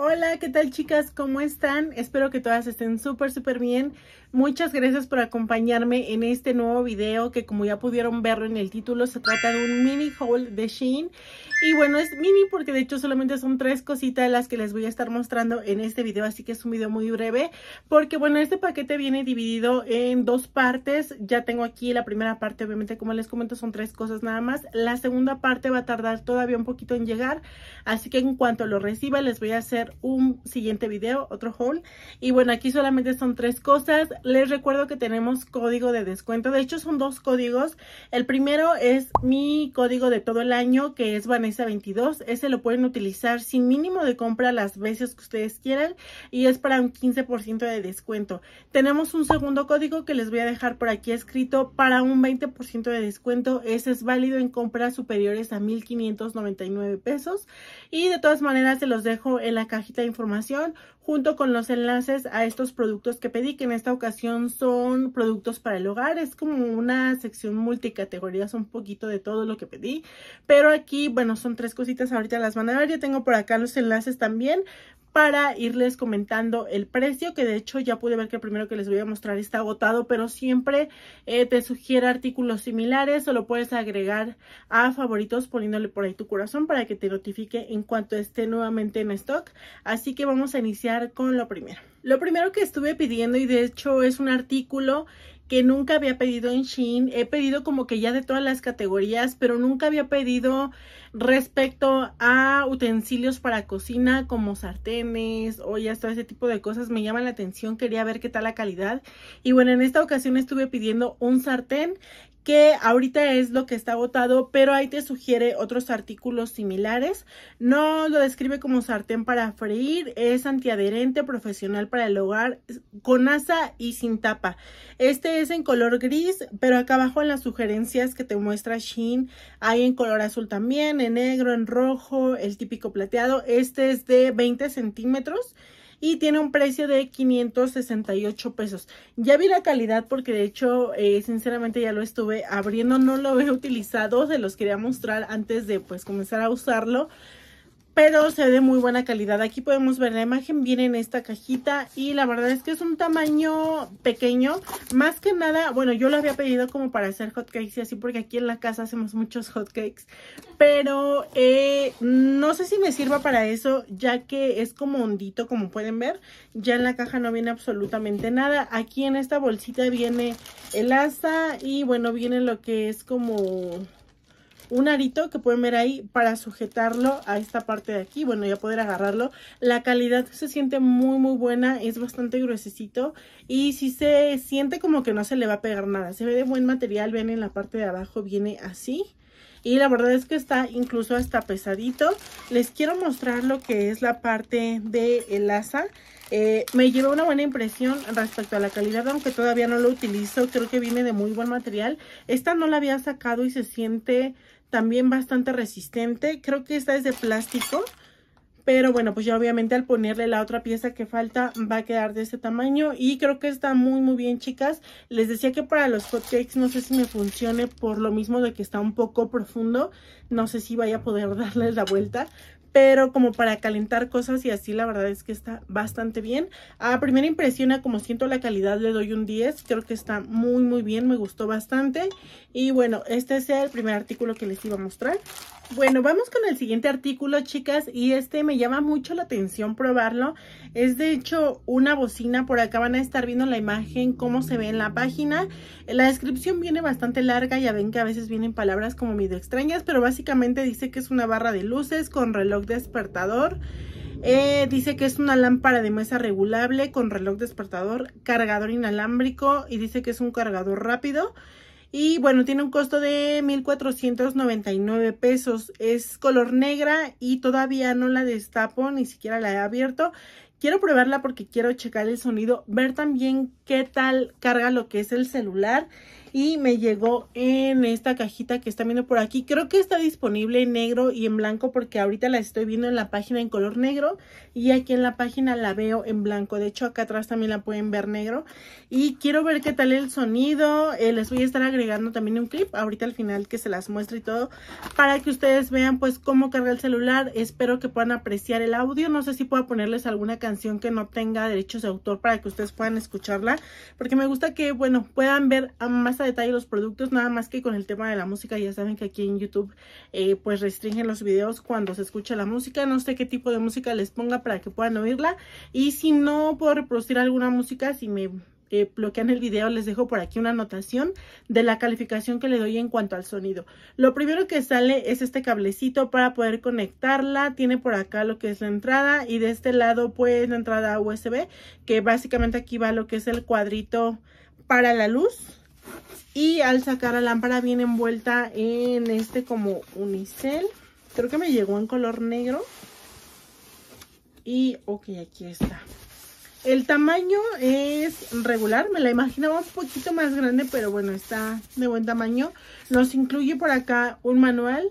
Hola, ¿qué tal chicas? ¿Cómo están? Espero que todas estén súper, súper bien. Muchas gracias por acompañarme en este nuevo video que como ya pudieron verlo en el título, se trata de un mini haul de Shein. Y bueno, es mini porque de hecho solamente son tres cositas las que les voy a estar mostrando en este video, así que es un video muy breve. Porque bueno, este paquete viene dividido en dos partes. Ya tengo aquí la primera parte, obviamente como les comento son tres cosas nada más. La segunda parte va a tardar todavía un poquito en llegar, así que en cuanto lo reciba les voy a hacer un siguiente video, otro haul. Y bueno, aquí solamente son tres cosas. Les recuerdo que tenemos código de descuento. De hecho, son dos códigos. El primero es mi código de todo el año, que es Vanessa22. Ese lo pueden utilizar sin mínimo de compra las veces que ustedes quieran y es para un 15% de descuento. Tenemos un segundo código que les voy a dejar por aquí escrito para un 20% de descuento. Ese es válido en compras superiores a 1.599 pesos. Y de todas maneras, se los dejo en la de información junto con los enlaces a estos productos que pedí, que en esta ocasión son productos para el hogar. Es como una sección multicategorías, un poquito de todo lo que pedí. Pero aquí, bueno, son tres cositas, ahorita las van a ver. Ya tengo por acá los enlaces también para irles comentando el precio, que de hecho ya pude ver que el primero que les voy a mostrar está agotado, pero siempre eh, te sugiere artículos similares o lo puedes agregar a favoritos poniéndole por ahí tu corazón para que te notifique en cuanto esté nuevamente en stock. Así que vamos a iniciar con lo primero. Lo primero que estuve pidiendo y de hecho es un artículo que nunca había pedido en Shein. He pedido como que ya de todas las categorías, pero nunca había pedido respecto a utensilios para cocina como sartenes, ya todo ese tipo de cosas. Me llaman la atención, quería ver qué tal la calidad. Y bueno, en esta ocasión estuve pidiendo un sartén que ahorita es lo que está agotado, pero ahí te sugiere otros artículos similares. No lo describe como sartén para freír, es antiadherente, profesional para el hogar, con asa y sin tapa. Este es en color gris, pero acá abajo en las sugerencias que te muestra Shein, hay en color azul también, en negro, en rojo, el típico plateado. Este es de 20 centímetros y tiene un precio de 568 pesos. Ya vi la calidad porque de hecho, eh, sinceramente ya lo estuve abriendo, no lo he utilizado, se los quería mostrar antes de pues comenzar a usarlo. Pero se ve de muy buena calidad. Aquí podemos ver la imagen, viene en esta cajita y la verdad es que es un tamaño pequeño. Más que nada, bueno, yo lo había pedido como para hacer hotcakes y así porque aquí en la casa hacemos muchos hotcakes. Pero eh, no sé si me sirva para eso, ya que es como hondito, como pueden ver. Ya en la caja no viene absolutamente nada. Aquí en esta bolsita viene el asa y bueno, viene lo que es como un arito que pueden ver ahí para sujetarlo a esta parte de aquí, bueno ya poder agarrarlo, la calidad se siente muy muy buena, es bastante gruesecito y si sí se siente como que no se le va a pegar nada, se ve de buen material, ven en la parte de abajo viene así y la verdad es que está incluso hasta pesadito. Les quiero mostrar lo que es la parte de el asa. Eh, me llevó una buena impresión respecto a la calidad, aunque todavía no lo utilizo. Creo que viene de muy buen material. Esta no la había sacado y se siente también bastante resistente. Creo que esta es de plástico. Pero bueno, pues ya obviamente al ponerle la otra pieza que falta va a quedar de este tamaño. Y creo que está muy muy bien chicas. Les decía que para los hotcakes no sé si me funcione por lo mismo de que está un poco profundo. No sé si vaya a poder darles la vuelta pero como para calentar cosas y así la verdad es que está bastante bien. A primera impresión, como siento la calidad, le doy un 10. Creo que está muy muy bien, me gustó bastante. Y bueno, este es el primer artículo que les iba a mostrar. Bueno, vamos con el siguiente artículo, chicas, y este me llama mucho la atención probarlo. Es de hecho una bocina, por acá van a estar viendo la imagen, cómo se ve en la página. La descripción viene bastante larga, ya ven que a veces vienen palabras como medio extrañas, pero básicamente dice que es una barra de luces con reloj despertador. Eh, dice que es una lámpara de mesa regulable con reloj despertador, cargador inalámbrico y dice que es un cargador rápido. Y bueno, tiene un costo de 1.499 pesos. Es color negra y todavía no la destapo, ni siquiera la he abierto. Quiero probarla porque quiero checar el sonido, ver también qué tal carga lo que es el celular y me llegó en esta cajita que están viendo por aquí. Creo que está disponible en negro y en blanco porque ahorita la estoy viendo en la página en color negro y aquí en la página la veo en blanco. De hecho, acá atrás también la pueden ver negro. Y quiero ver qué tal el sonido. Eh, les voy a estar agregando también un clip ahorita al final que se las muestre y todo para que ustedes vean pues cómo carga el celular. Espero que puedan apreciar el audio. No sé si puedo ponerles alguna canción que no tenga derechos de autor para que ustedes puedan escucharla porque me gusta que, bueno, puedan ver más detalle los productos, nada más que con el tema de la música, ya saben que aquí en YouTube eh, pues restringen los videos cuando se escucha la música, no sé qué tipo de música les ponga para que puedan oírla y si no puedo reproducir alguna música, si me eh, bloquean el video, les dejo por aquí una anotación de la calificación que le doy en cuanto al sonido. Lo primero que sale es este cablecito para poder conectarla. Tiene por acá lo que es la entrada y de este lado pues la entrada USB que básicamente aquí va lo que es el cuadrito para la luz y al sacar la lámpara viene envuelta en este como unicel. Creo que me llegó en color negro. Y ok, aquí está. El tamaño es regular, me la imaginaba un poquito más grande, pero bueno, está de buen tamaño. Nos incluye por acá un manual.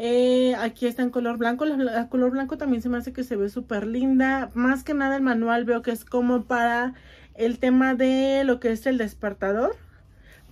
Eh, aquí está en color blanco, la, la, color blanco también se me hace que se ve súper linda. Más que nada el manual veo que es como para el tema de lo que es el despertador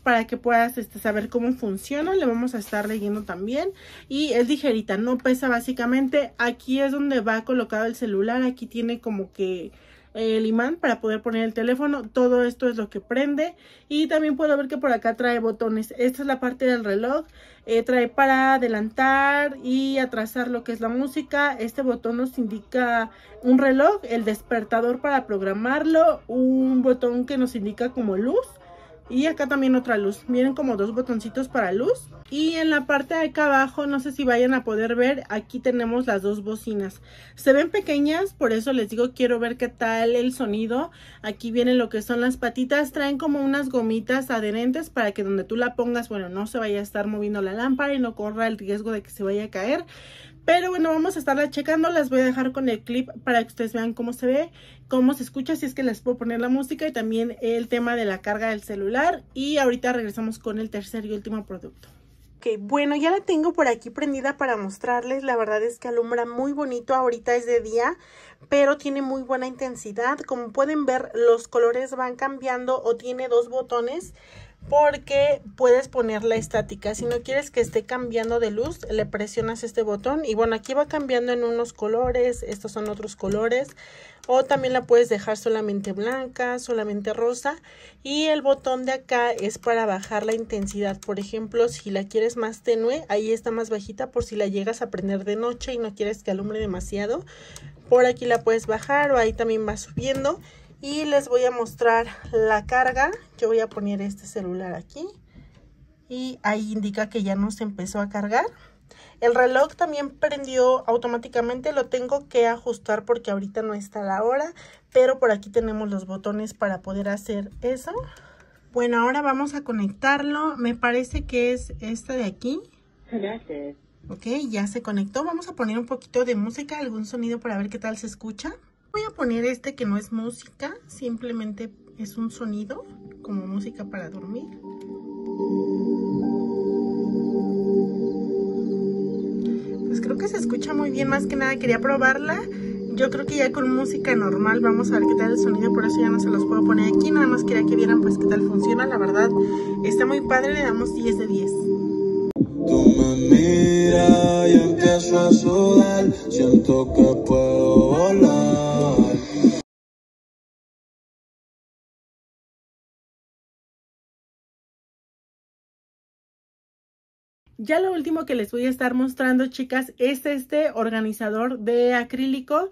para que puedas este, saber cómo funciona. Le vamos a estar leyendo también. Y es ligerita, no pesa básicamente. Aquí es donde va colocado el celular. Aquí tiene como que eh, el imán para poder poner el teléfono. Todo esto es lo que prende. Y también puedo ver que por acá trae botones. Esta es la parte del reloj. Eh, trae para adelantar y atrasar lo que es la música. Este botón nos indica un reloj, el despertador para programarlo, un botón que nos indica como luz y acá también otra luz miren como dos botoncitos para luz y en la parte de acá abajo no sé si vayan a poder ver aquí tenemos las dos bocinas se ven pequeñas por eso les digo quiero ver qué tal el sonido aquí vienen lo que son las patitas traen como unas gomitas adherentes para que donde tú la pongas bueno no se vaya a estar moviendo la lámpara y no corra el riesgo de que se vaya a caer pero bueno, vamos a estarla checando, las voy a dejar con el clip para que ustedes vean cómo se ve, cómo se escucha, si es que les puedo poner la música y también el tema de la carga del celular. Y ahorita regresamos con el tercer y último producto. Ok, bueno, ya la tengo por aquí prendida para mostrarles. La verdad es que alumbra muy bonito. Ahorita es de día, pero tiene muy buena intensidad. Como pueden ver, los colores van cambiando o tiene dos botones porque puedes ponerla estática. Si no quieres que esté cambiando de luz, le presionas este botón y bueno, aquí va cambiando en unos colores, estos son otros colores o también la puedes dejar solamente blanca, solamente rosa y el botón de acá es para bajar la intensidad. Por ejemplo, si la quieres más tenue, ahí está más bajita por si la llegas a prender de noche y no quieres que alumbre demasiado. Por aquí la puedes bajar o ahí también va subiendo y les voy a mostrar la carga. Yo voy a poner este celular aquí y ahí indica que ya nos empezó a cargar. El reloj también prendió automáticamente, lo tengo que ajustar porque ahorita no está la hora, pero por aquí tenemos los botones para poder hacer eso. Bueno, ahora vamos a conectarlo, me parece que es esta de aquí. Ok, ya se conectó, vamos a poner un poquito de música, algún sonido para ver qué tal se escucha voy a poner este que no es música, simplemente es un sonido, como música para dormir. Pues creo que se escucha muy bien, más que nada quería probarla. Yo creo que ya con música normal vamos a ver qué tal el sonido, por eso ya no se los puedo poner aquí. Nada más quería que vieran pues qué tal funciona, la verdad está muy padre, le damos 10 de 10. Tú me miras, yo empiezo a sudar, siento que Ya lo último que les voy a estar mostrando, chicas, es este organizador de acrílico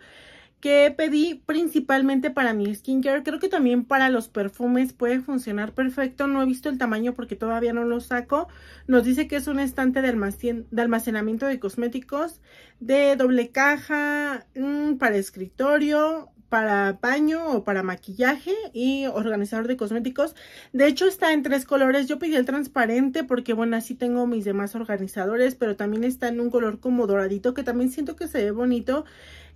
que pedí principalmente para mi skincare. Creo que también para los perfumes puede funcionar perfecto. No he visto el tamaño porque todavía no lo saco. Nos dice que es un estante de, almacenamiento de cosméticos de doble caja mm, para escritorio para paño o para maquillaje y organizador de cosméticos. De hecho, está en tres colores. Yo pedí el transparente porque, bueno, así tengo mis demás organizadores, pero también está en un color como doradito que también siento que se ve bonito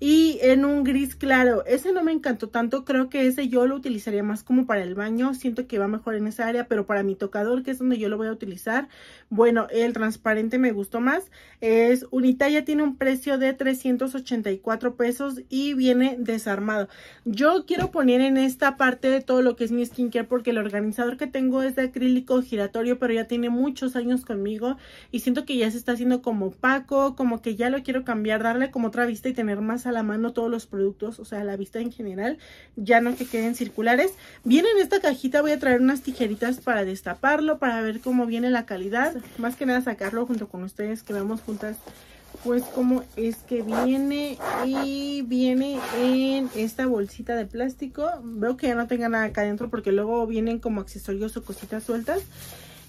y en un gris claro. Ese no me encantó tanto, creo que ese yo lo utilizaría más como para el baño, siento que va mejor en esa área, pero para mi tocador, que es donde yo lo voy a utilizar, bueno, el transparente me gustó más. Es unita, ya tiene un precio de 384 pesos y viene desarmado. Yo quiero poner en esta parte de todo lo que es mi skincare porque el organizador que tengo es de acrílico giratorio, pero ya tiene muchos años conmigo y siento que ya se está haciendo como opaco, como que ya lo quiero cambiar, darle como otra vista y tener más a la mano todos los productos, o sea, a la vista en general, ya no que queden circulares. Viene en esta cajita, voy a traer unas tijeritas para destaparlo, para ver cómo viene la calidad. Más que nada sacarlo junto con ustedes, que vamos juntas pues cómo es que viene y viene en esta bolsita de plástico veo que ya no tenga nada acá adentro porque luego vienen como accesorios o cositas sueltas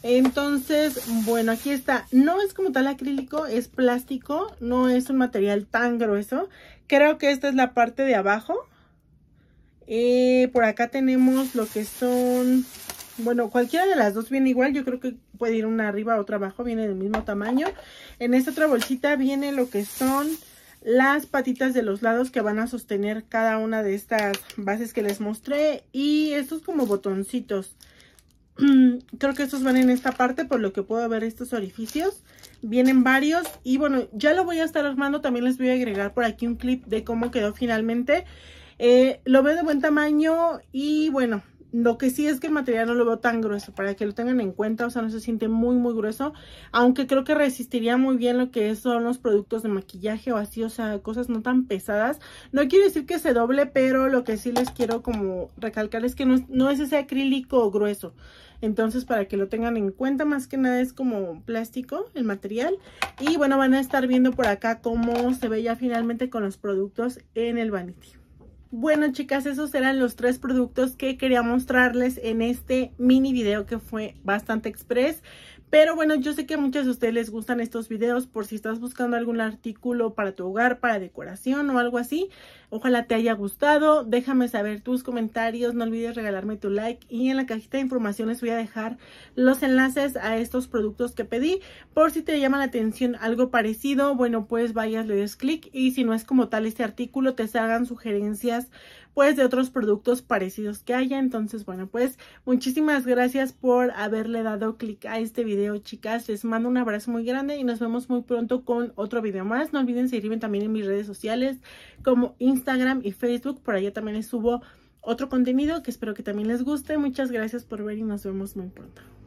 entonces, bueno, aquí está. No es como tal acrílico, es plástico. No es un material tan grueso. Creo que esta es la parte de abajo. Eh, por acá tenemos lo que son... Bueno, cualquiera de las dos viene igual. Yo creo que puede ir una arriba, otra abajo. Viene del mismo tamaño. En esta otra bolsita viene lo que son las patitas de los lados que van a sostener cada una de estas bases que les mostré. Y estos como botoncitos. Mm, creo que estos van en esta parte, por lo que puedo ver estos orificios. Vienen varios y bueno, ya lo voy a estar armando. También les voy a agregar por aquí un clip de cómo quedó finalmente. Eh, lo veo de buen tamaño y bueno, lo que sí es que el material no lo veo tan grueso, para que lo tengan en cuenta, o sea, no se siente muy, muy grueso, aunque creo que resistiría muy bien lo que son los productos de maquillaje o así, o sea, cosas no tan pesadas. No quiero decir que se doble, pero lo que sí les quiero como recalcar es que no, es ese acrílico grueso. Entonces, para que lo tengan en cuenta, más que nada es como plástico el material. Y bueno, van a estar viendo por acá cómo se ve ya finalmente con los productos en el Vanity. Bueno chicas, esos eran los tres productos que quería mostrarles en este mini video que fue bastante express. Pero bueno, yo sé que a muchas de ustedes les gustan estos videos por si estás buscando algún artículo para tu hogar, para decoración o algo así. Ojalá te haya gustado. Déjame saber tus comentarios. No olvides regalarme tu like. Y en la cajita de información les voy a dejar los enlaces a estos productos que pedí. Por si te llama la atención algo parecido, bueno, pues vayas, le des clic. Y si no es como tal este artículo, te salgan sugerencias pues de otros productos parecidos que haya. Entonces, bueno, pues muchísimas gracias por haberle dado clic a este video, chicas. Les mando un abrazo muy grande y nos vemos muy pronto con otro video más. No olviden seguirme también en mis redes sociales como Instagram y Facebook. Por allá también les subo otro contenido que espero que también les guste. Muchas gracias por ver y nos vemos muy pronto.